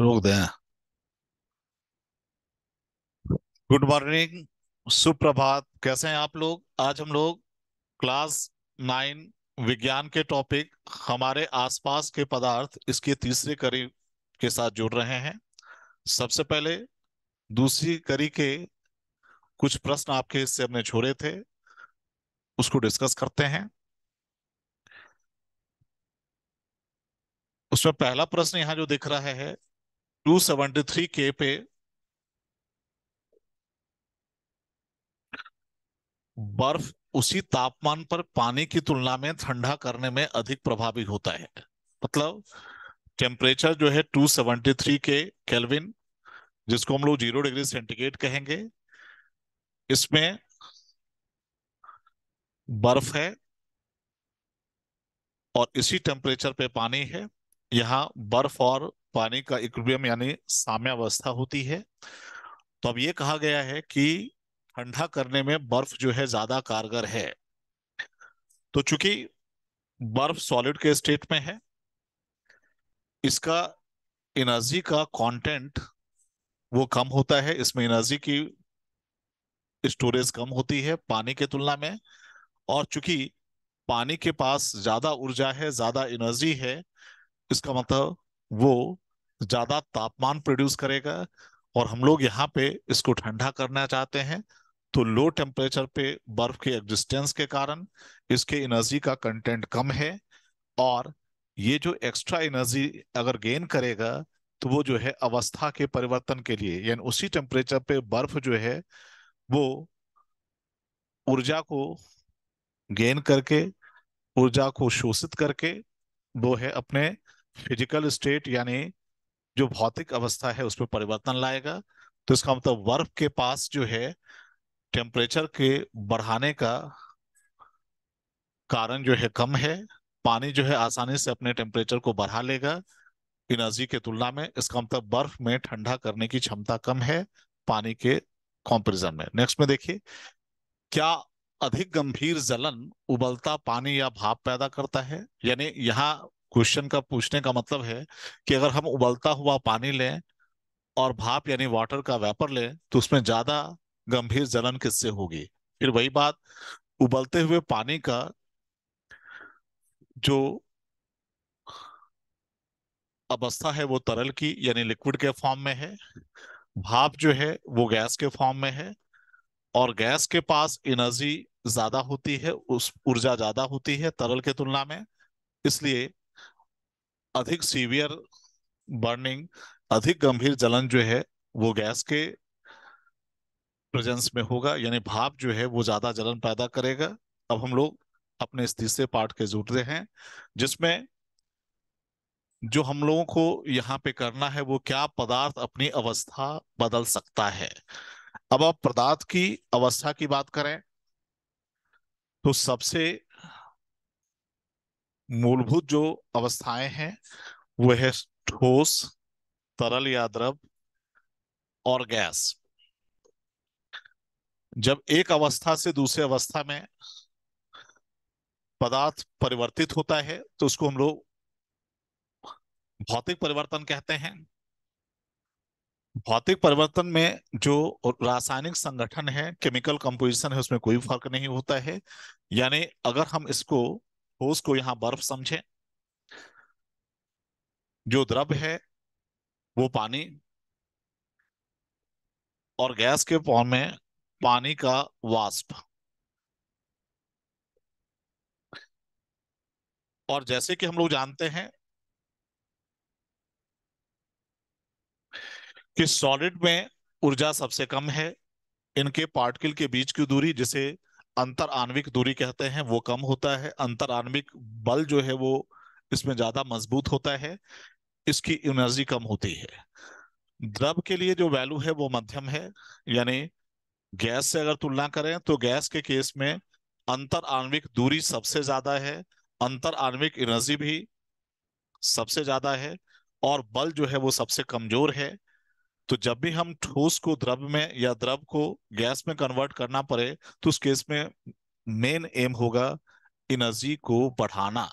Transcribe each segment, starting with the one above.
रोक दें good morning सुप्रभात कैसे हैं आप लोग आज हम लोग क्लास नाइन विज्ञान के टॉपिक हमारे आसपास के पदार्थ इसके तीसरे करी के साथ जुड़ रहे हैं सबसे पहले दूसरी करी के कुछ प्रश्न आपके हिस्से हमने छोड़े थे उसको डिस्कस करते हैं उसमें पहला प्रश्न यहाँ जो दिख रहा है 273 के पे बर्फ उसी तापमान पर पानी की तुलना में ठंडा करने में अधिक प्रभावी होता है मतलब टेम्परेचर जो है 273 के कैलविन जिसको हम लोग जीरो डिग्री सेंटीग्रेड कहेंगे इसमें बर्फ है और इसी टेम्परेचर पे पानी है यहां बर्फ और पानी का इक्विबियम यानी साम्यावस्था होती है तो अब ये कहा गया है कि ठंडा करने में बर्फ जो है ज्यादा कारगर है तो चूंकि बर्फ सॉलिड के स्टेट में है इसका एनर्जी का कंटेंट वो कम होता है इसमें एनर्जी की स्टोरेज कम होती है पानी के तुलना में और चूंकि पानी के पास ज्यादा ऊर्जा है ज्यादा एनर्जी है इसका मतलब वो तो ज्यादा तापमान प्रोड्यूस करेगा और हम लोग यहाँ पे इसको ठंडा करना चाहते हैं तो लो टेम्परेचर पे बर्फ के एग्जिस्टेंस के कारण इसके एनर्जी का कंटेंट कम है और ये जो एक्स्ट्रा एनर्जी अगर गेन करेगा तो वो जो है अवस्था के परिवर्तन के लिए यानी उसी टेम्परेचर पे बर्फ जो है वो ऊर्जा को गेन करके ऊर्जा को शोषित करके वो है अपने फिजिकल स्टेट यानी जो भौतिक अवस्था है उसमें परिवर्तन लाएगा तो इसका मतलब बर्फ के पास जो है टेम्परेचर के बढ़ाने का कारण जो है कम है पानी जो है आसानी से अपने टेम्परेचर को बढ़ा लेगा एनर्जी के तुलना में इसका मतलब बर्फ में ठंडा करने की क्षमता कम है पानी के कॉम्पेरिजन में नेक्स्ट में देखिए क्या अधिक गंभीर जलन उबलता पानी या भाप पैदा करता है यानी यहाँ क्वेश्चन का पूछने का मतलब है कि अगर हम उबलता हुआ पानी लें और भाप यानी वाटर का वेपर लें तो उसमें ज्यादा गंभीर जलन किससे होगी फिर वही बात उबलते हुए पानी का जो अवस्था है वो तरल की यानी लिक्विड के फॉर्म में है भाप जो है वो गैस के फॉर्म में है और गैस के पास एनर्जी ज्यादा होती है उस ऊर्जा ज्यादा होती है तरल के तुलना में इसलिए अधिक सीवियर बर्निंग अधिक गंभीर जलन जो है वो गैस के प्रेजेंस में होगा यानी भाप जो है वो ज्यादा जलन पैदा करेगा अब हम लोग अपने इस तीसरे पार्ट के जुट रहे हैं जिसमें जो हम लोगों को यहाँ पे करना है वो क्या पदार्थ अपनी अवस्था बदल सकता है अब आप पदार्थ की अवस्था की बात करें तो सबसे मूलभूत जो अवस्थाएं हैं वह है ठोस तरल या द्रव और गैस जब एक अवस्था से दूसरे अवस्था में पदार्थ परिवर्तित होता है तो उसको हम लोग भौतिक परिवर्तन कहते हैं भौतिक परिवर्तन में जो रासायनिक संगठन है केमिकल कंपोजिशन है उसमें कोई फर्क नहीं होता है यानी अगर हम इसको ठोस तो को यहां बर्फ समझे जो द्रव है वो पानी और गैस के फॉर्म में पानी का वाष्प और जैसे कि हम लोग जानते हैं कि सॉलिड में ऊर्जा सबसे कम है इनके पार्टिकल के बीच की दूरी जिसे अंतर आणविक दूरी कहते हैं वो कम होता है अंतर आणविक बल जो है वो इसमें ज्यादा मजबूत होता है इसकी एनर्जी कम होती है द्रव के लिए जो वैल्यू है वो मध्यम है यानी गैस से अगर तुलना करें तो गैस के केस में अंतर आणविक दूरी सबसे ज्यादा है अंतर आणविक एनर्जी भी सबसे ज्यादा है और बल जो है वो सबसे कमजोर है तो जब भी हम ठोस को द्रव में या द्रव को गैस में कन्वर्ट करना पड़े तो उस केस में मेन एम होगा एनर्जी को बढ़ाना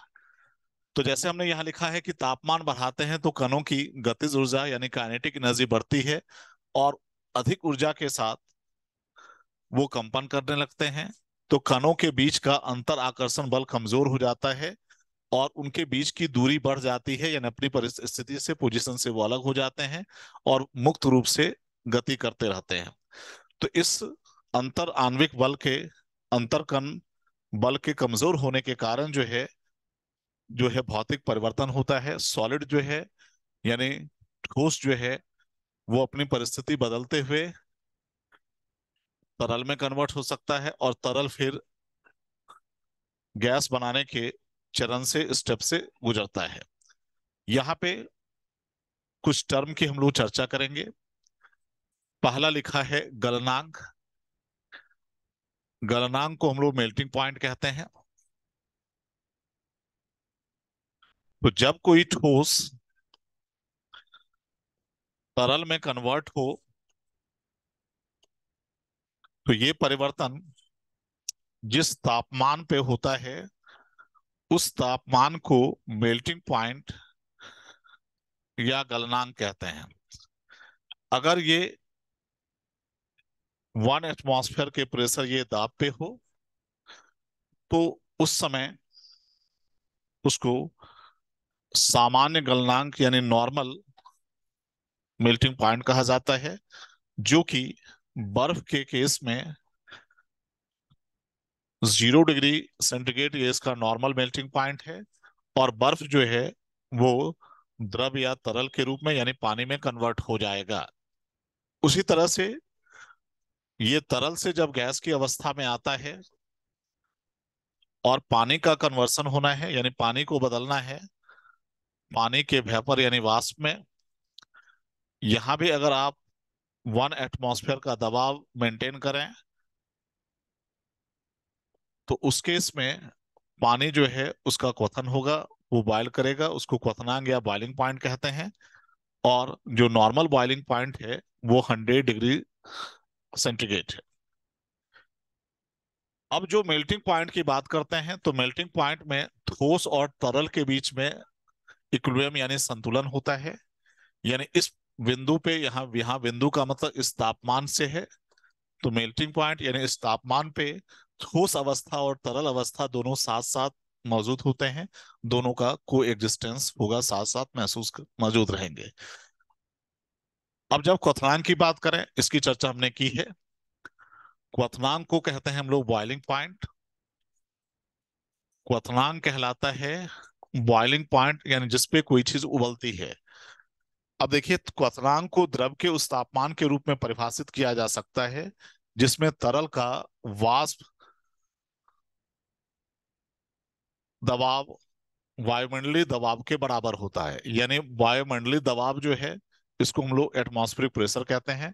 तो जैसे हमने यहाँ लिखा है कि तापमान बढ़ाते हैं तो कणों की गतिज ऊर्जा यानी काइनेटिक एनर्जी बढ़ती है और अधिक ऊर्जा के साथ वो कंपन करने लगते हैं तो कणों के बीच का अंतर आकर्षण बल कमजोर हो जाता है और उनके बीच की दूरी बढ़ जाती है यानी अपनी परिस्थिति से पोजीशन से वो अलग हो जाते हैं और मुक्त रूप से गति करते रहते हैं तो इस अंतर आणविक बल के अंतर बल के कमजोर होने के कारण जो है जो है भौतिक परिवर्तन होता है सॉलिड जो है यानी ठोस जो है वो अपनी परिस्थिति बदलते हुए तरल में कन्वर्ट हो सकता है और तरल फिर गैस बनाने के चरण से स्टेप से गुजरता है यहाँ पे कुछ टर्म की हम लोग चर्चा करेंगे पहला लिखा है गलनांक गलनांक को हम लोग मेल्टिंग पॉइंट कहते हैं तो जब कोई ठोस तरल में कन्वर्ट हो तो ये परिवर्तन जिस तापमान पे होता है उस तापमान को मेल्टिंग पॉइंट या गलनांक कहते हैं अगर ये वन एटमॉस्फेयर के प्रेशर ये दाब पे हो तो उस समय उसको सामान्य गलनांक यानी नॉर्मल मेल्टिंग पॉइंट कहा जाता है जो कि बर्फ के केस में जीरो डिग्री सेंटीग्रेड ये इसका नॉर्मल मेल्टिंग पॉइंट है और बर्फ जो है वो द्रव या तरल के रूप में यानी पानी में कन्वर्ट हो जाएगा उसी तरह से ये तरल से जब गैस की अवस्था में आता है और पानी का कन्वर्सन होना है यानी पानी को बदलना है पानी के वेपर यानी वाष्प में यहां भी अगर आप वन एटमॉस्फेयर का दबाव मेंटेन करें तो उस केस में पानी जो है उसका क्वथन होगा वो बॉयल करेगा उसको क्वथनांग या बॉइलिंग पॉइंट कहते हैं और जो नॉर्मल बॉइलिंग पॉइंट है वो हंड्रेड डिग्री सेंटीग्रेड है अब जो मेल्टिंग पॉइंट की बात करते हैं तो मेल्टिंग पॉइंट में ठोस और तरल के बीच में इक्वियम यानी संतुलन होता है यानी इस बिंदु पे यहाँ यहाँ बिंदु का मतलब इस तापमान से है तो मेल्टिंग पॉइंट यानी इस तापमान पे ठोस अवस्था और तरल अवस्था दोनों साथ साथ मौजूद होते हैं दोनों का को एग्जिस्टेंस होगा साथ साथ महसूस मौजूद रहेंगे अब जब क्वथनान की बात करें इसकी चर्चा हमने की है क्वथनान को कहते हैं हम लोग बॉइलिंग पॉइंट क्वथनान कहलाता है बॉइलिंग पॉइंट यानी जिसपे कोई चीज उबलती है अब देखिए क्वथनांक को द्रव के उस तापमान के रूप में परिभाषित किया जा सकता है जिसमें तरल का वाष्प दबाव वायुमंडलीय दबाव के बराबर होता है यानी वायुमंडलीय दबाव जो है इसको हम लोग एटमोस्फेरिक प्रेशर कहते हैं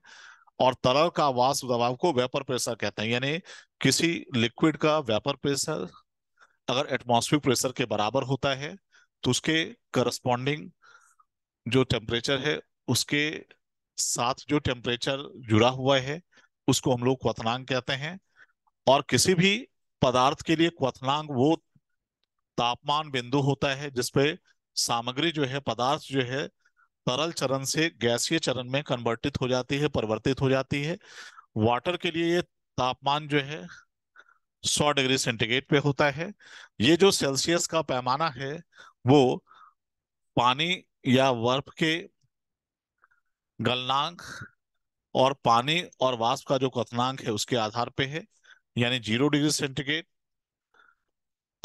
और तरल का वाष्प दबाव को वेपर प्रेशर कहते हैं यानी किसी लिक्विड का वेपर प्रेशर अगर एटमोस्फेरिक प्रेशर के बराबर होता है तो उसके करस्पॉन्डिंग जो टेम्परेचर है उसके साथ जो टेम्परेचर जुड़ा हुआ है उसको हम लोग क्वनांग कहते हैं और किसी भी पदार्थ के लिए क्वनांग वो तापमान बिंदु होता है जिसपे सामग्री जो है पदार्थ जो है तरल चरण से गैसीय चरण में कन्वर्टित हो जाती है परिवर्तित हो जाती है वाटर के लिए ये तापमान जो है 100 डिग्री सेंटीग्रेड पे होता है ये जो सेल्सियस का पैमाना है वो पानी या वर्फ के गलनांक और पानी और वाष्प का जो कथनांक है उसके आधार पे है यानी जीरो डिग्री सेंटीग्रेड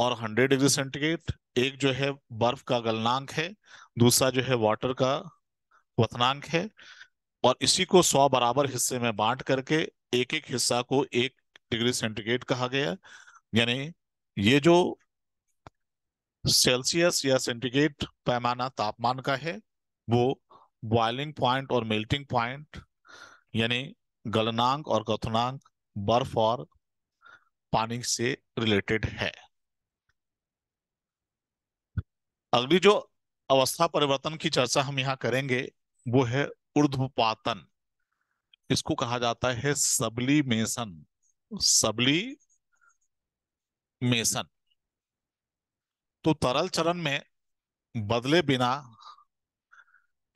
और 100 डिग्री सेंटीग्रेड एक जो है बर्फ का गलनांक है दूसरा जो है वाटर का वतनांक है और इसी को 100 बराबर हिस्से में बांट करके एक एक हिस्सा को एक डिग्री सेंटीग्रेड कहा गया यानी ये जो सेल्सियस या सेंटीग्रेड पैमाना तापमान का है वो बॉइलिंग पॉइंट और मेल्टिंग पॉइंट यानी गलनांक और कथनांक बर्फ और पानी से रिलेटेड है अगली जो अवस्था परिवर्तन की चर्चा हम यहाँ करेंगे वो है उर्ध्वपातन इसको कहा जाता है सबली मेसन तो तरल चरण में बदले बिना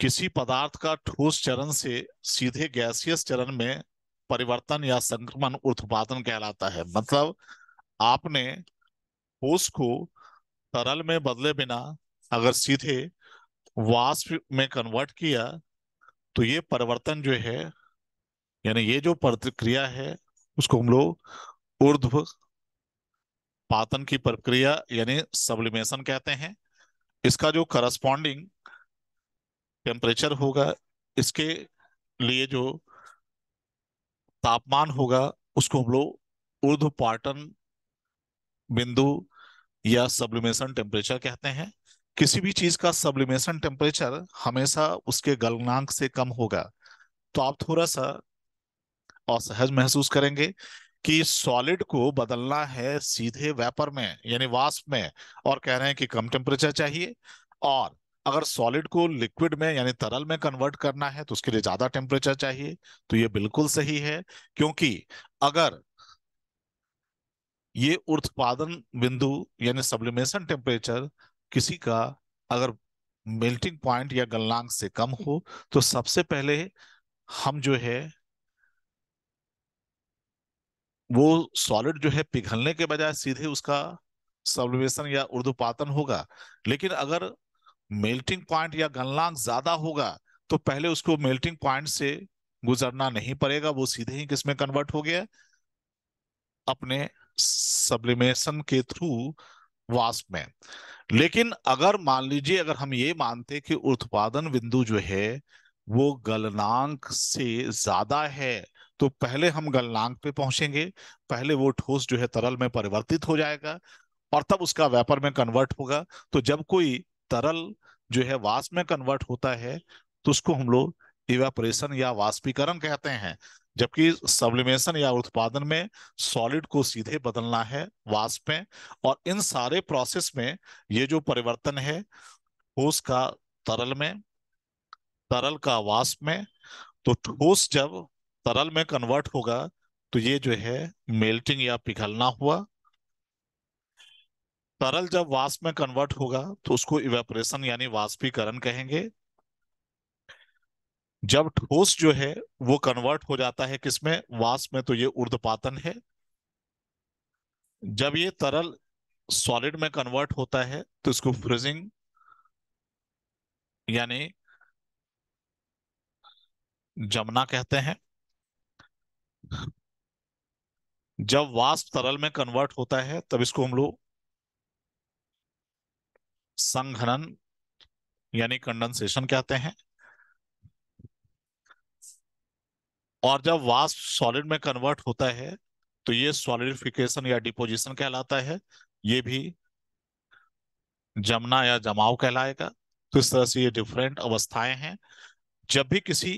किसी पदार्थ का ठोस चरण से सीधे गैसीय चरण में परिवर्तन या संक्रमण उत्पादन कहलाता है मतलब आपने ठोस को तरल में बदले बिना अगर सीधे वाष्प में कन्वर्ट किया तो ये परिवर्तन जो है यानी ये जो प्रतिक्रिया है उसको हम लोग ऊर्ध्व पातन की प्रक्रिया यानी सब्लिमेशन कहते हैं इसका जो करस्पॉन्डिंग टेम्परेचर होगा इसके लिए जो तापमान होगा उसको हम लोग ऊर्ध्व पाटन बिंदु या सब्लिमेशन टेम्परेचर कहते हैं किसी भी चीज का सब्लिमेशन टेम्परेचर हमेशा उसके गलनांक से कम होगा तो आप थोड़ा सा असहज महसूस करेंगे कि सॉलिड को बदलना है सीधे वेपर में यानी वास्प में और कह रहे हैं कि कम टेम्परेचर चाहिए और अगर सॉलिड को लिक्विड में यानी तरल में कन्वर्ट करना है तो उसके लिए ज्यादा टेम्परेचर चाहिए तो ये बिल्कुल सही है क्योंकि अगर ये उत्पादन बिंदु यानी सब्लिमेशन टेम्परेचर किसी का अगर मेल्टिंग पॉइंट या गलनांक से कम हो तो सबसे पहले हम जो है वो सॉलिड जो है पिघलने के बजाय सीधे उसका सब्लिमेशन या उर्दुपातन होगा लेकिन अगर मेल्टिंग पॉइंट या गलनांक ज्यादा होगा तो पहले उसको मेल्टिंग पॉइंट से गुजरना नहीं पड़ेगा वो सीधे ही किसमें कन्वर्ट हो गया अपने सब्लिमेशन के थ्रू वास्प में लेकिन अगर मान लीजिए अगर हम ये मानते कि उत्पादन बिंदु जो है वो गलनांक से ज्यादा है तो पहले हम गलनांक पे पहुंचेंगे पहले वो ठोस जो है तरल में परिवर्तित हो जाएगा और तब उसका वेपर में कन्वर्ट होगा तो जब कोई तरल जो है वाष्प में कन्वर्ट होता है तो उसको हम लोग इवेपरेशन या वाष्पीकरण कहते हैं जबकि सब्लिमेशन या उत्पादन में सॉलिड को सीधे बदलना है वास्प में और इन सारे प्रोसेस में ये जो परिवर्तन है ठोस का तरल में तरल का वास्प में तो ठोस जब तरल में कन्वर्ट होगा तो ये जो है मेल्टिंग या पिघलना हुआ तरल जब वाष्प में कन्वर्ट होगा तो उसको इवेपोरेशन यानी वाष्पीकरण कहेंगे जब ठोस जो है वो कन्वर्ट हो जाता है किसमें वास में तो ये ऊर्ध्वपातन है जब ये तरल सॉलिड में कन्वर्ट होता है तो इसको फ्रीजिंग यानी जमना कहते हैं जब वाष्प तरल में कन्वर्ट होता है तब इसको हम लोग संघनन यानी कंडेंसेशन कहते हैं और जब वास्प सॉलिड में कन्वर्ट होता है तो ये सॉलिडिफिकेशन या डिपोजिशन कहलाता है ये भी जमना या जमाव कहलाएगा तो इस तरह से ये डिफरेंट अवस्थाएं हैं जब भी किसी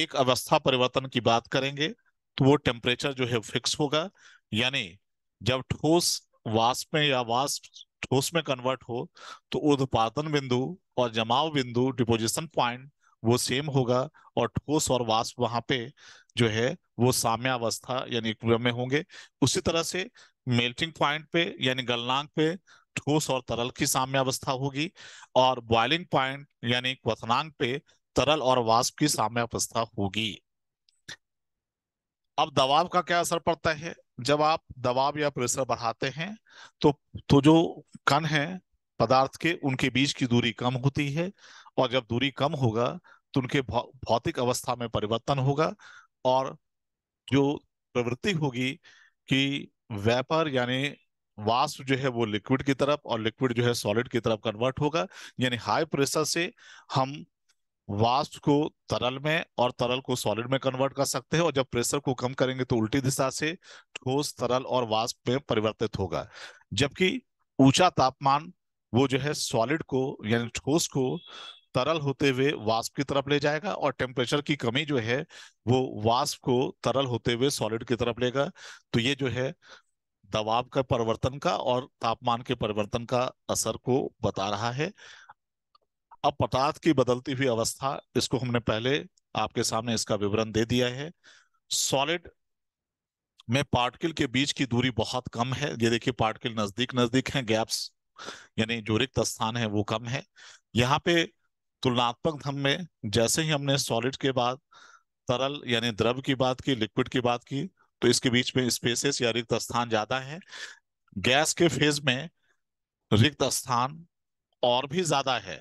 एक अवस्था परिवर्तन की बात करेंगे तो वो टेम्परेचर जो है फिक्स होगा यानी जब ठोस वाष्प में या वाष्प ठोस में कन्वर्ट हो तो उत्पादन बिंदु और जमाव बिंदु डिपोजिशन पॉइंट वो सेम होगा और ठोस और वाष्प वहां पे जो है वो साम्यावस्था यानी में होंगे उसी तरह से मेल्टिंग पॉइंट पे यानी गलनांक पे ठोस और तरल की साम्यावस्था होगी और बॉइलिंग पॉइंट यानी क्वनांग पे तरल और वाष्प की साम्यावस्था होगी अब दबाव का क्या असर पड़ता है जब आप दबाव या प्रेशर बढ़ाते हैं तो तो जो कण है पदार्थ के उनके बीच की दूरी कम होती है और जब दूरी कम होगा तो उनके भौतिक अवस्था में परिवर्तन होगा और जो प्रवृत्ति होगी कि वेपर यानी वास्प जो है वो लिक्विड की तरफ और लिक्विड जो है सॉलिड की तरफ कन्वर्ट होगा यानी हाई प्रेशर से हम वास्प को तरल में और तरल को सॉलिड में कन्वर्ट कर सकते हैं और जब प्रेशर को कम करेंगे तो उल्टी दिशा से ठोस तरल और वास्प में परिवर्तित होगा जबकि ऊंचा तापमान वो जो है सॉलिड को यानी ठोस को तरल होते हुए वाष्प की तरफ ले जाएगा और टेम्परेचर की कमी जो है वो वाष्प को तरल होते हुए सॉलिड की तरफ लेगा तो ये जो है दबाव का परिवर्तन का और तापमान के परिवर्तन का असर को बता रहा है अब पदार्थ की बदलती हुई अवस्था इसको हमने पहले आपके सामने इसका विवरण दे दिया है सॉलिड में पार्टिकल के बीच की दूरी बहुत कम है ये देखिए पार्टिकल नजदीक नजदीक हैं गैप्स यानी जो रिक्त स्थान है वो कम है यहाँ पे तुलनात्मक धम में जैसे ही हमने सॉलिड के बाद तरल यानी द्रव की बात की लिक्विड की बात की तो इसके बीच में स्पेसेस या रिक्त स्थान ज्यादा है गैस के फेज में रिक्त स्थान और भी ज्यादा है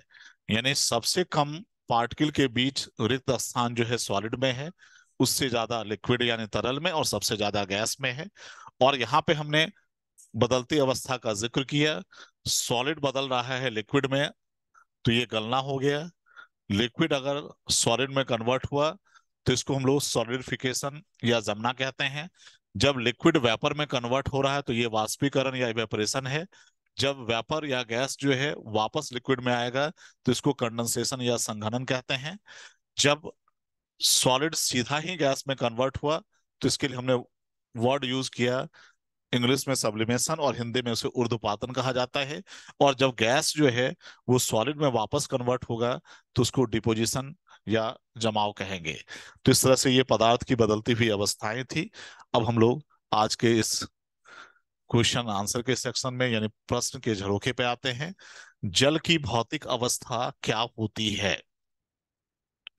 यानी सबसे कम पार्टिकल के बीच रिक्त स्थान जो है सॉलिड में है उससे ज्यादा लिक्विड यानी तरल में और सबसे ज्यादा गैस में है और यहाँ पे हमने बदलती अवस्था का जिक्र किया सॉलिड बदल रहा है लिक्विड में तो ये गलना हो गया लिक्विड अगर सॉलिड में कन्वर्ट हुआ तो इसको हम लोग सॉलिडिफिकेशन या जमना कहते हैं जब लिक्विड वेपर में कन्वर्ट हो रहा है तो ये वाष्पीकरण या वेपरेशन है जब वेपर या गैस जो है वापस लिक्विड में आएगा तो इसको कंडेंसेशन या संघनन कहते हैं जब सॉलिड सीधा ही गैस में कन्वर्ट हुआ तो इसके लिए हमने वर्ड यूज किया इंग्लिश में सब्लिमेशन और हिंदी में उसे उर्दुपातन कहा जाता है और जब गैस जो है वो सॉलिड में वापस कन्वर्ट होगा तो उसको डिपोजिशन या जमाव कहेंगे तो इस तरह से ये पदार्थ की बदलती हुई अवस्थाएं थी अब हम लोग आज के इस क्वेश्चन आंसर के सेक्शन में यानी प्रश्न के झरोखे पे आते हैं जल की भौतिक अवस्था क्या होती है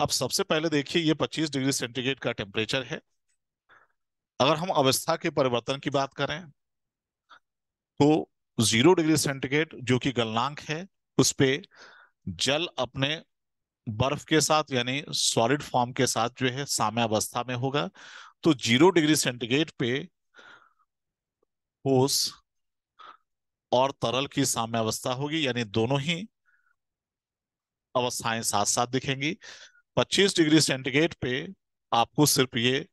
अब सबसे पहले देखिए ये 25 डिग्री सेंटीग्रेड का टेम्परेचर है अगर हम अवस्था के परिवर्तन की बात करें तो जीरो डिग्री सेंटीग्रेड जो कि गलनांक है उस पर जल अपने बर्फ के साथ यानी सॉलिड फॉर्म के साथ जो है साम्य अवस्था में होगा तो जीरो डिग्री सेंटीग्रेड पे ठोस और तरल की साम्य अवस्था होगी यानी दोनों ही अवस्थाएं साथ साथ दिखेंगी 25 डिग्री सेंटीग्रेड पे आपको सिर्फ ये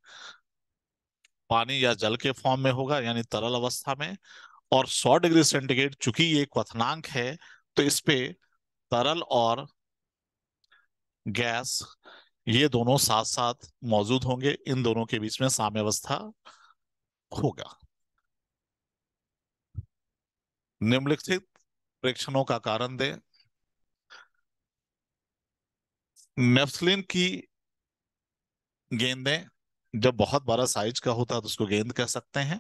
पानी या जल के फॉर्म में होगा यानी तरल अवस्था में और 100 डिग्री सेंटीग्रेड चूंकि ये क्वनांक है तो इस पे तरल और गैस ये दोनों साथ साथ मौजूद होंगे इन दोनों के बीच में अवस्था होगा निम्नलिखित प्रेक्षणों का कारण दें नेफ्सलिन की गेंदें जब बहुत बड़ा साइज का होता है तो उसको गेंद कह सकते हैं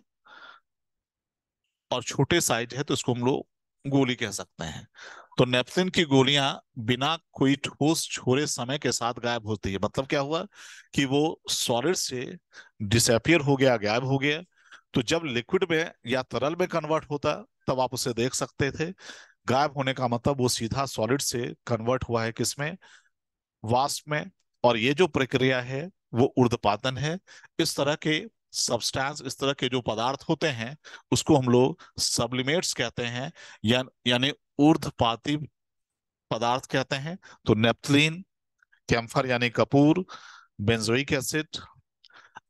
और छोटे साइज है तो उसको हम लोग गोली कह सकते हैं तो नेपथिन की गोलियां बिना कोई ठोस छोरे समय के साथ गायब होती है मतलब क्या हुआ कि वो सॉलिड से डिसअपियर हो गया गायब हो गया तो जब लिक्विड में या तरल में कन्वर्ट होता तब आप उसे देख सकते थे गायब होने का मतलब वो सीधा सॉलिड से कन्वर्ट हुआ है किसमें वास्प में और ये जो प्रक्रिया है वो उर्दपातन है इस तरह के सब्सटेंस इस तरह के जो पदार्थ होते हैं उसको हम लोग सब्लिमेट्स कहते हैं या यानी उर्धपाती पदार्थ कहते हैं तो नेप्थलीन कैम्फर यानी कपूर benzoic acid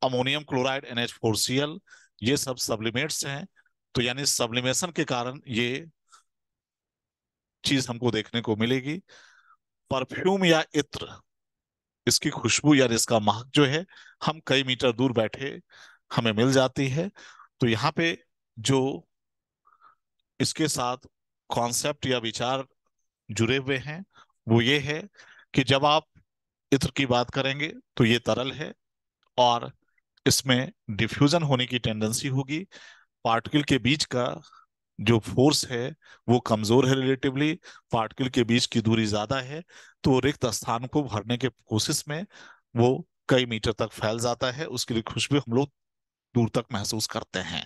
ammonium chloride and ये सब सब्लिमेट्स हैं तो यानी सब्लिमेशन के कारण ये चीज हमको देखने को मिलेगी परफ्यूम या इत्र इसकी खुशबू या इसका महक जो है हम कई मीटर दूर बैठे हमें मिल जाती है तो यहाँ पे जो इसके साथ कॉन्सेप्ट या विचार जुड़े हुए हैं वो ये है कि जब आप इत्र की बात करेंगे तो ये तरल है और इसमें डिफ्यूजन होने की टेंडेंसी होगी पार्टिकल के बीच का जो फोर्स है वो कमजोर है रिलेटिवली पार्टिकल के बीच की दूरी ज्यादा है तो रिक्त स्थान को भरने के कोशिश में वो कई मीटर तक फैल जाता है उसके लिए खुशबू हम लोग दूर तक महसूस करते हैं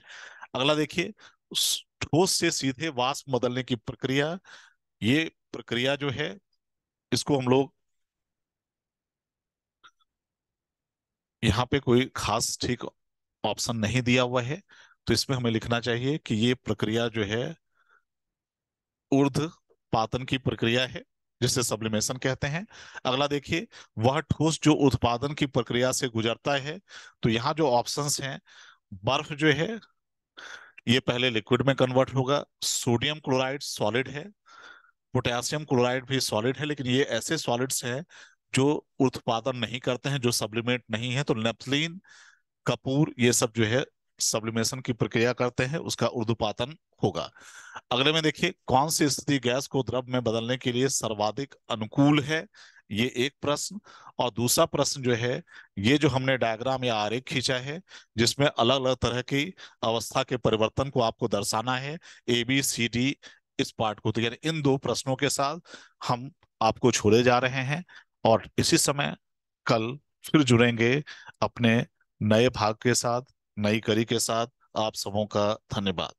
अगला देखिए ठोस से सीधे वाष्प बदलने की प्रक्रिया ये प्रक्रिया जो है इसको हम लोग यहाँ पे कोई खास ठीक ऑप्शन नहीं दिया हुआ है तो इसमें हमें लिखना चाहिए कि ये प्रक्रिया जो है ऊर्ध पातन की प्रक्रिया है जिसे सब्लिमेशन कहते हैं अगला देखिए वह ठोस जो उत्पादन की प्रक्रिया से गुजरता है तो यहाँ जो ऑप्शंस हैं बर्फ जो है ये पहले लिक्विड में कन्वर्ट होगा सोडियम क्लोराइड सॉलिड है पोटेशियम क्लोराइड भी सॉलिड है लेकिन ये ऐसे सॉलिड्स हैं जो उत्पादन नहीं करते हैं जो सब्लिमेट नहीं है तो नेपलिन कपूर ये सब जो है सब्लिमेशन की प्रक्रिया करते हैं उसका उर्दुपातन होगा अगले में देखिए कौन सी स्थिति गैस को द्रव में बदलने के लिए सर्वाधिक अनुकूल है ये एक प्रश्न और दूसरा प्रश्न जो है ये जो हमने डायग्राम या आरेख खींचा है जिसमें अलग अलग तरह की अवस्था के परिवर्तन को आपको दर्शाना है ए बी सी डी इस पार्ट को तो यानी इन दो प्रश्नों के साथ हम आपको छोड़े जा रहे हैं और इसी समय कल फिर जुड़ेंगे अपने नए भाग के साथ नई कड़ी के साथ आप सबों का धन्यवाद